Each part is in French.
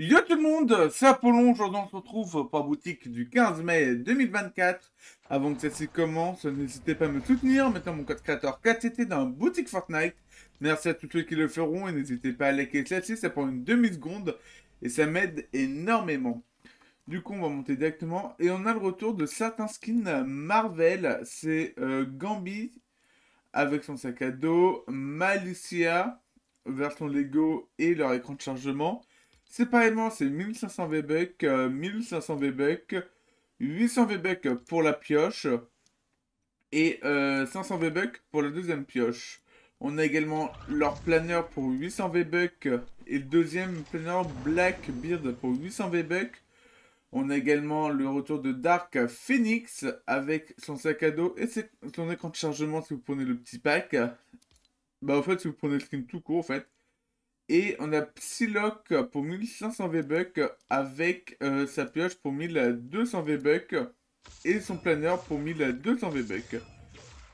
Yo tout le monde, c'est Apollon, aujourd'hui on se retrouve pour la boutique du 15 mai 2024. Avant que celle-ci commence, n'hésitez pas à me soutenir en mon code créateur 4CT dans boutique Fortnite. Merci à tous ceux qui le feront et n'hésitez pas à liker celle-ci, ça prend une demi-seconde et ça m'aide énormément. Du coup on va monter directement et on a le retour de certains skins Marvel, c'est euh, Gambi avec son sac à dos, Malicia, vers son Lego et leur écran de chargement. C'est Séparément, c'est 1500 v 1500 v 800 v pour la pioche et 500 euh, v pour la deuxième pioche. On a également leur planeur pour 800 v et le deuxième planeur Blackbeard pour 800 v On a également le retour de Dark Phoenix avec son sac à dos et son écran de chargement si vous prenez le petit pack. Bah, en fait, si vous prenez le skin tout court, en fait. Et on a Psylocke pour 1500 V-Bucks avec euh, sa pioche pour 1200 V-Bucks et son planeur pour 1200 V-Bucks.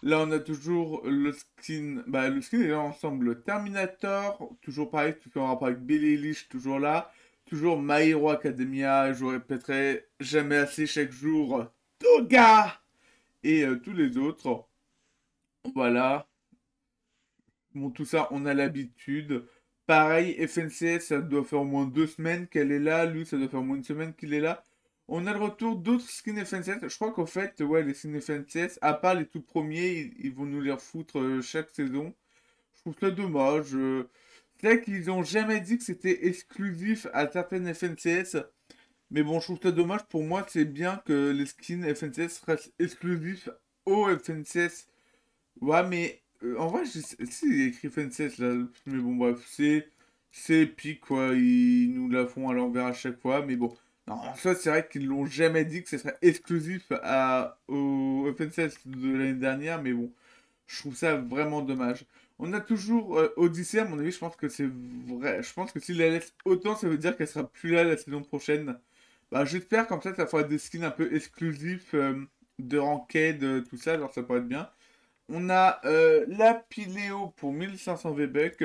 Là, on a toujours le skin, bah, le skin est là ensemble. Terminator, toujours pareil, puisqu'on en avec Billy toujours là. Toujours My Academia, je répéterai jamais assez chaque jour. Toga! Et euh, tous les autres. Voilà. Bon, tout ça, on a l'habitude. Pareil, FNCS, ça doit faire au moins deux semaines qu'elle est là. Lui, ça doit faire au moins une semaine qu'il est là. On a le retour d'autres skins FNCS. Je crois qu'en fait, ouais, les skins FNCS, à part les tout premiers, ils, vont nous les refoutre euh, chaque saison. Je trouve ça dommage. Euh. C'est vrai qu'ils n'ont jamais dit que c'était exclusif à certaines FNCS. Mais bon, je trouve ça dommage. Pour moi, c'est bien que les skins FNCS restent exclusifs aux FNCS. Ouais, mais euh, en vrai, si il écrit Fences là, mais bon, bref, c'est. C'est épique quoi, ils nous la font à l'envers à chaque fois, mais bon. en soi, c'est vrai qu'ils l'ont jamais dit que ce serait exclusif à, au Fences de l'année dernière, mais bon, je trouve ça vraiment dommage. On a toujours euh, Odyssey, à mon avis, je pense que c'est vrai. Je pense que s'il la laisse autant, ça veut dire qu'elle sera plus là la saison prochaine. Bah, j'espère qu'en ça, ça fera des skins un peu exclusifs euh, de ranked, tout ça, alors ça pourrait être bien. On a la euh, Lapileo pour 1500 Vbec.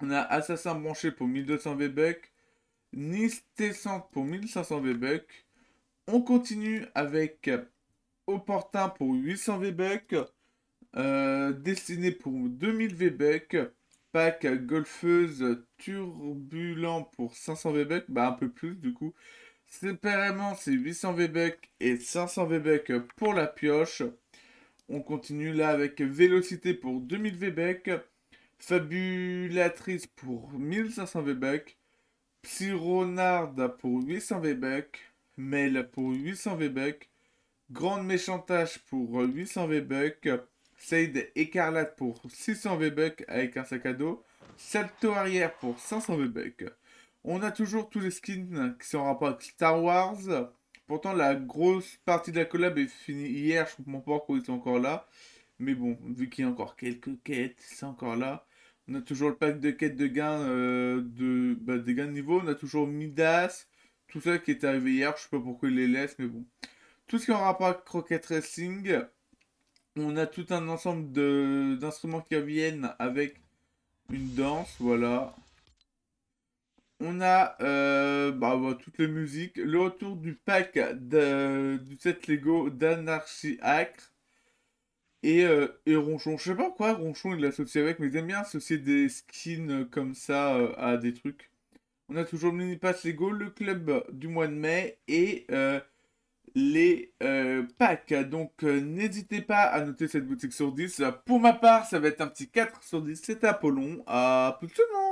On a Assassin Branché pour 1200 Vbec. Nice pour 1500 v On continue avec Opportun pour 800 Vbec. Destiné pour 2000 Vbec. Pack Golfeuse Turbulent pour 500 Vbec. Bah, un peu plus du coup. Séparément, c'est 800 Vbec et 500 Vbec pour la pioche. On continue là avec Vélocité pour 2000 Vébec, Fabulatrice pour 1500 Vébec, Psyronard pour 800 Vébec, Mel pour 800 Vébec, Grande Méchantage pour 800 Vébec, Said Écarlate pour 600 Vébec avec un sac à dos, Salto arrière pour 500 Vébec. On a toujours tous les skins qui sont en rapport avec Star Wars, Pourtant, la grosse partie de la collab est finie hier. Je comprends pas pourquoi ils sont encore là. Mais bon, vu qu'il y a encore quelques quêtes, c'est encore là. On a toujours le pack de quêtes de gains euh, de, bah, gains de niveau. On a toujours Midas. Tout ça qui est arrivé hier. Je sais pas pourquoi ils les laissent, mais bon. Tout ce qui est en rapport Croquette Racing. On a tout un ensemble d'instruments qui viennent avec une danse. Voilà. On a euh, bah, bah, toutes les musiques. Le retour du pack de, du set Lego d'Anarchy Acre. Et, euh, et, Ronchon. Je sais pas pourquoi Ronchon il l'associe avec, mais j'aime bien associer des skins comme ça euh, à des trucs. On a toujours le mini pass Lego, le club du mois de mai et les packs. Donc n'hésitez pas à noter cette boutique sur 10. Pour ma part, ça va être un petit 4 sur 10. C'est Apollon. À plus tout le